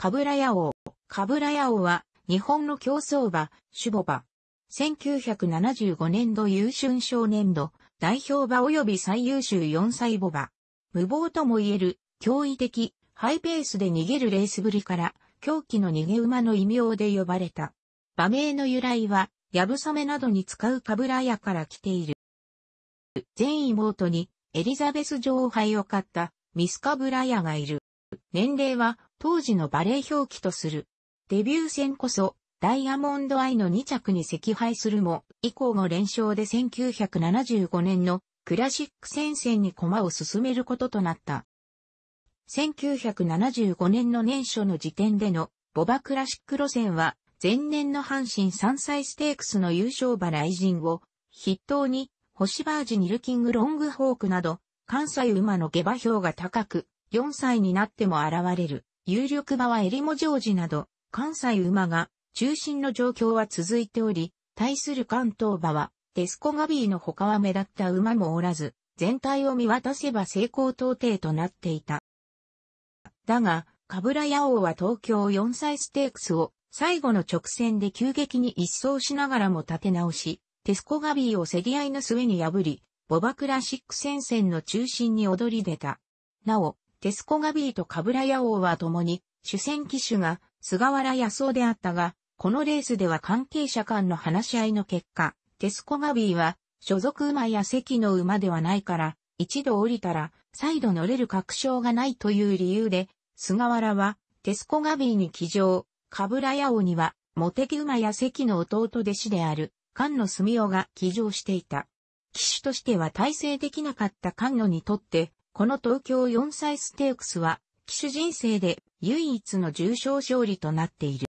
カブラヤ王。カブラヤ王は、日本の競走馬、シュボ馬。1975年度優春少年度、代表馬及び最優秀4歳母馬。無謀とも言える、驚異的、ハイペースで逃げるレースぶりから、狂気の逃げ馬の異名で呼ばれた。馬名の由来は、ヤブサメなどに使うカブラヤから来ている。全妹に、エリザベス女王杯を買った、ミスカブラヤがいる。年齢は、当時のバレー表記とする。デビュー戦こそ、ダイヤモンドアイの2着に惜敗するも、以降の連勝で1975年のクラシック戦線に駒を進めることとなった。1975年の年初の時点でのボバクラシック路線は、前年の阪神山歳ステークスの優勝馬雷人を筆頭に、星バージニルキングロングホークなど、関西馬の下馬評が高く、4歳になっても現れる。有力馬は襟もジョージなど、関西馬が中心の状況は続いており、対する関東馬は、デスコガビーの他は目立った馬もおらず、全体を見渡せば成功到底となっていた。だが、カブラヤ王は東京4歳ステークスを最後の直線で急激に一掃しながらも立て直し、テスコガビーを競り合いの末に破り、ボバクラシック戦線の中心に躍り出た。なお、テスコガビーとカブラヤ王は共に、主戦機種が菅原康夫であったが、このレースでは関係者間の話し合いの結果、テスコガビーは、所属馬や席の馬ではないから、一度降りたら、再度乗れる確証がないという理由で、菅原は、テスコガビーに騎乗、カブラヤ王には、モテキ馬や関の弟弟子である、菅野住夫が騎乗していた。騎手としては体制できなかった菅野にとって、この東京4歳ステークスは、騎手人生で唯一の重賞勝利となっている。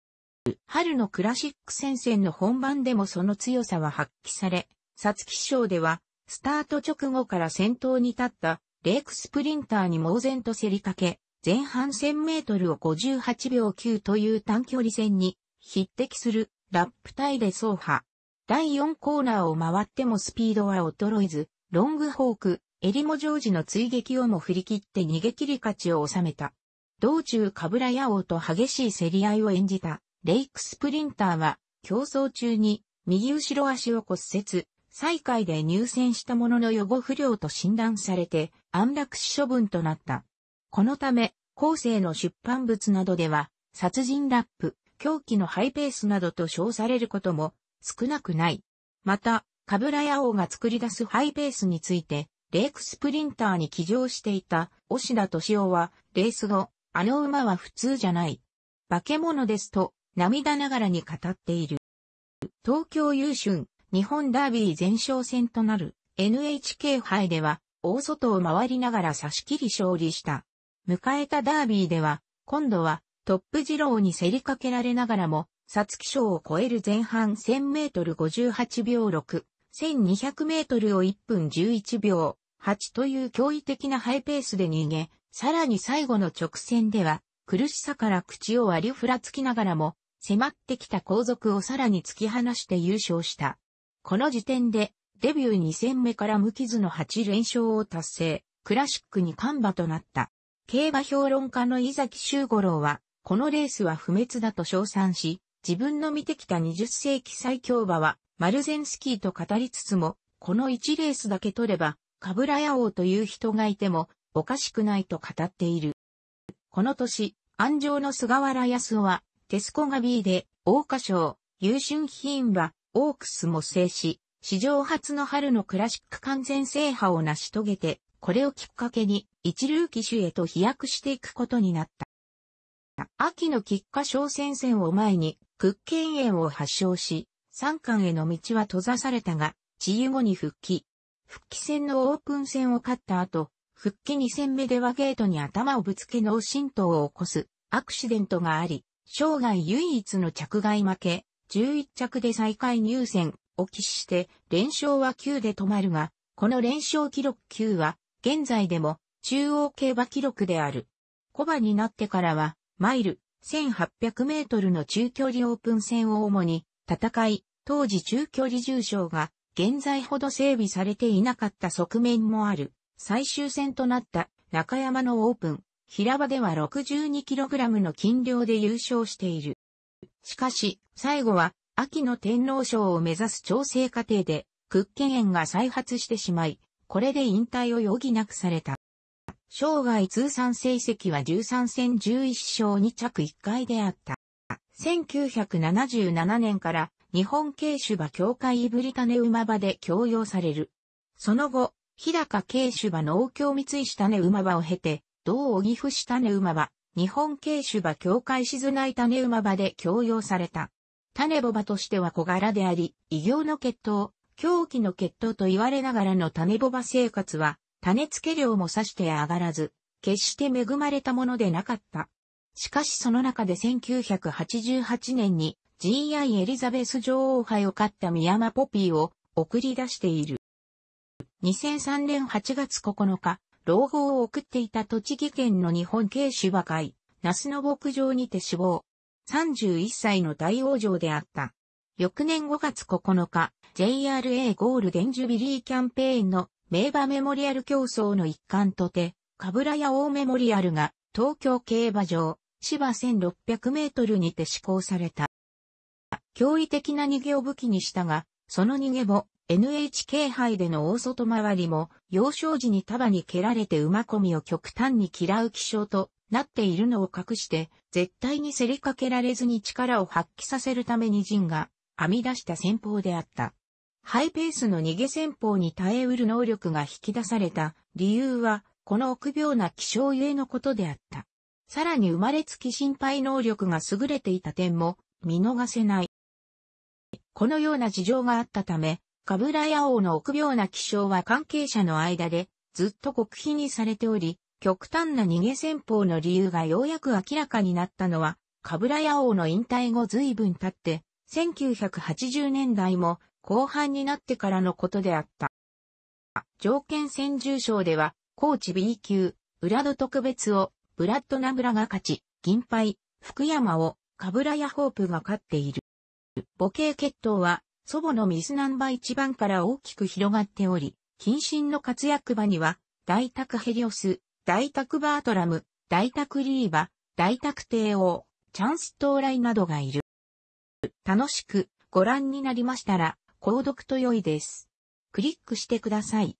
春のクラシック戦線の本番でもその強さは発揮され、サツキ賞では、スタート直後から先頭に立ったレイクスプリンターに猛然と競りかけ、前半1000メートルを58秒9という短距離戦に匹敵するラップタイで走破。第4コーナーを回ってもスピードは衰えず、ロングホーク、エリモジョージの追撃をも振り切って逃げ切り勝ちを収めた。道中カブラヤ王と激しい競り合いを演じたレイクスプリンターは競争中に右後ろ足を骨折、最下位で入選したものの予後不良と診断されて安楽死処分となった。このため、後世の出版物などでは殺人ラップ、狂気のハイペースなどと称されることも少なくない。また、カブラヤ王が作り出すハイペースについて、レークスプリンターに騎乗していた、押田敏夫は、レース後、あの馬は普通じゃない。化け物ですと、涙ながらに語っている。東京優春、日本ダービー前哨戦となる NHK 杯では、大外を回りながら差し切り勝利した。迎えたダービーでは、今度はトップ二郎に競りかけられながらも、サツキ賞を超える前半1000メートル58秒6、1200メートルを1分11秒8という驚異的なハイペースで逃げ、さらに最後の直線では、苦しさから口を割りふらつきながらも、迫ってきた後続をさらに突き放して優勝した。この時点で、デビュー2戦目から無傷の8連勝を達成、クラシックに看馬となった。競馬評論家の伊崎修五郎は、このレースは不滅だと称賛し、自分の見てきた20世紀最強馬は、マルゼンスキーと語りつつも、この1レースだけ取れば、カブラヤ王という人がいても、おかしくないと語っている。この年、安城の菅原康夫は、テスコガビーで、大花賞、優春ヒーンは、オークスも制し、史上初の春のクラシック完全制覇を成し遂げて、これをきっかけに、一流騎手へと飛躍していくことになった。秋の菊花賞戦線を前に、屈腱炎を発症し、三冠への道は閉ざされたが、治癒後に復帰。復帰戦のオープン戦を勝った後、復帰2戦目ではゲートに頭をぶつけ脳震盪を起こすアクシデントがあり、生涯唯一の着外負け、11着で最下位入選を死して連勝は9で止まるが、この連勝記録9は現在でも中央競馬記録である。小馬になってからは、マイル、1800メートルの中距離オープン戦を主に戦い、当時中距離重傷が現在ほど整備されていなかった側面もある。最終戦となった中山のオープン、平場では 62kg の金量で優勝している。しかし、最後は秋の天皇賞を目指す調整過程で、クッケンが再発してしまい、これで引退を余儀なくされた。生涯通算成績は13戦11勝2着1回であった。1977年から日本慶主馬協会イブリタネ馬場で供用される。その後、日高慶主馬農協三井下根馬場を経て、同小岐阜下根馬場、日本慶主馬協会静内種馬場で供用された。種馬場としては小柄であり、異形の血統、狂気の血統と言われながらの種馬場生活は、種付け量も差して上がらず、決して恵まれたものでなかった。しかしその中で1988年に GI エリザベス女王杯を勝ったミヤマポピーを送り出している。2003年8月9日、老後を送っていた栃木県の日本慶芝会、那須の牧場にて死亡。31歳の大王女であった。翌年5月9日、JRA ゴールデンジュビリーキャンペーンの名馬メモリアル競争の一環とて、カブラヤ王メモリアルが東京競馬場、芝1600メートルにて施行された。驚異的な逃げを武器にしたが、その逃げも NHK 杯での大外回りも幼少時に束に蹴られて馬込みを極端に嫌う気象となっているのを隠して絶対に競りかけられずに力を発揮させるために陣が編み出した戦法であった。ハイペースの逃げ戦法に耐えうる能力が引き出された理由はこの臆病な気象ゆえのことであった。さらに生まれつき心配能力が優れていた点も見逃せない。このような事情があったため、カブラヤ王の臆病な気象は関係者の間でずっと極秘にされており、極端な逃げ戦法の理由がようやく明らかになったのは、カブラヤ王の引退後随分経って、1980年代も後半になってからのことであった。条件専従賞では、高知 B 級、裏戸特別をブラッドナムラが勝ち、銀杯、福山を、カブラやホープが勝っている。母系血統は、祖母の水ンバ一番から大きく広がっており、近親の活躍場には、大択ヘリオス、大択バートラム、大択リーバ、大択帝王、チャンス到来などがいる。楽しくご覧になりましたら、購読と良いです。クリックしてください。